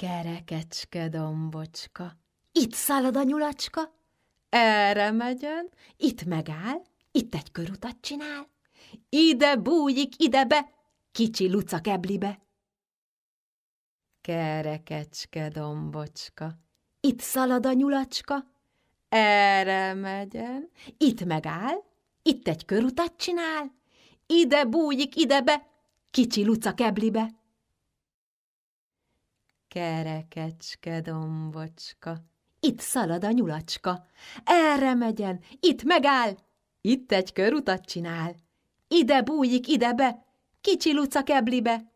Kerekecske dombocska, itt szalad a nyulacska, erre megyen, itt megáll, itt egy körutat csinál, ide bújik, ide be, kicsi luca keblibe. Kerekecske dombocska, itt szalad a nyulacska, erre megyen, itt megáll, itt egy körutat csinál, ide bújik, ide be, kicsi luca keblibe. Kerekecske dombocska, itt szalad a nyulacska, erre megyen, itt megáll, itt egy körutat csinál, ide bújik, ide be, kicsi luca keblibe,